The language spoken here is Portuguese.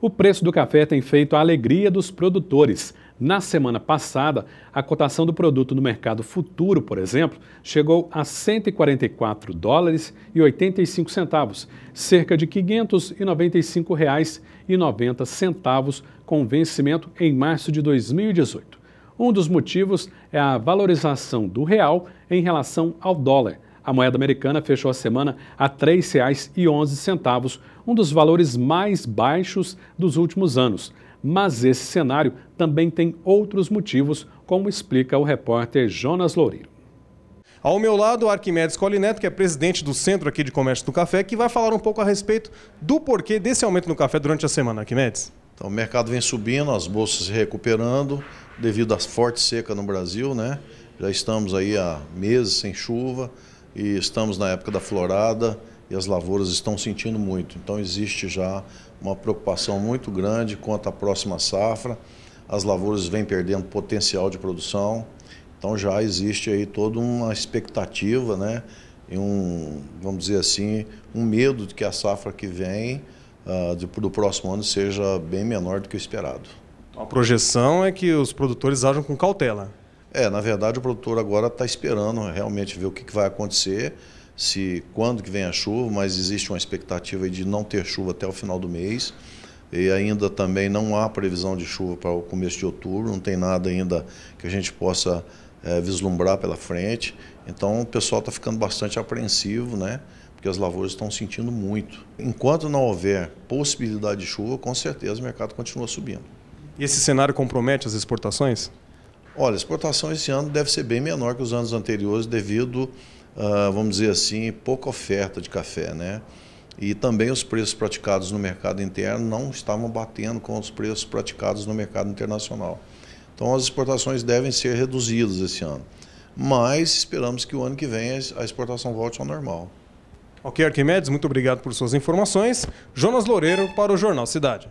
O preço do café tem feito a alegria dos produtores. Na semana passada, a cotação do produto no mercado futuro, por exemplo, chegou a 144 dólares e 85 centavos, cerca de 595 reais e 90 centavos com vencimento em março de 2018. Um dos motivos é a valorização do real em relação ao dólar, a moeda americana fechou a semana a R$ 3,11, um dos valores mais baixos dos últimos anos. Mas esse cenário também tem outros motivos, como explica o repórter Jonas Loureiro. Ao meu lado, Arquimedes Colineto, que é presidente do Centro aqui de Comércio do Café, que vai falar um pouco a respeito do porquê desse aumento no café durante a semana. Arquimedes. Então, o mercado vem subindo, as bolsas se recuperando, devido à forte seca no Brasil, né? Já estamos aí há meses sem chuva, e estamos na época da florada e as lavouras estão sentindo muito. Então existe já uma preocupação muito grande quanto à próxima safra. As lavouras vêm perdendo potencial de produção. Então já existe aí toda uma expectativa, né? E um, vamos dizer assim, um medo de que a safra que vem uh, ah, do, do próximo ano seja bem menor do que o esperado. A projeção é que os produtores ajam com cautela. É, na verdade o produtor agora está esperando realmente ver o que, que, vai acontecer, se quando que vem a chuva, mas existe uma expectativa de não ter chuva até o final do mês. E ainda também não há previsão de chuva para o começo de outubro, não tem nada ainda que a gente possa é, vislumbrar pela frente. Então o pessoal está ficando bastante apreensivo, né? Porque as lavouras estão sentindo muito. Enquanto não houver possibilidade de chuva, com certeza o mercado continua subindo. E esse cenário compromete as exportações? Olha, a exportação esse ano deve ser bem menor que os anos anteriores devido, ah, vamos dizer assim, pouca oferta de café, né? E também os preços praticados no mercado interno não estavam batendo com os preços praticados no mercado internacional. Então as exportações devem ser reduzidas esse ano. Mas esperamos que o ano que vem a exportação volte ao normal. Ok, Arquimedes, muito obrigado por suas informações. Jonas Loureiro para o Jornal Cidade.